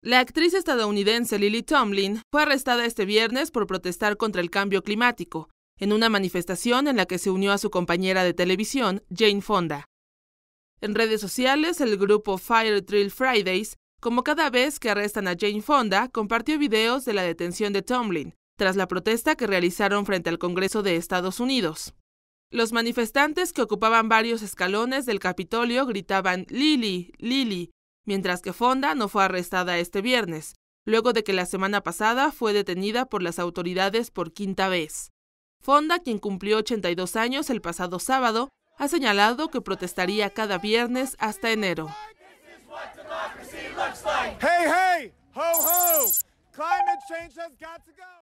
La actriz estadounidense Lily Tomlin fue arrestada este viernes por protestar contra el cambio climático, en una manifestación en la que se unió a su compañera de televisión, Jane Fonda. En redes sociales, el grupo Fire Drill Fridays, como cada vez que arrestan a Jane Fonda, compartió videos de la detención de Tomlin, tras la protesta que realizaron frente al Congreso de Estados Unidos. Los manifestantes que ocupaban varios escalones del Capitolio gritaban Lily, Lily, mientras que Fonda no fue arrestada este viernes, luego de que la semana pasada fue detenida por las autoridades por quinta vez. Fonda, quien cumplió 82 años el pasado sábado, ha señalado que protestaría cada viernes hasta enero.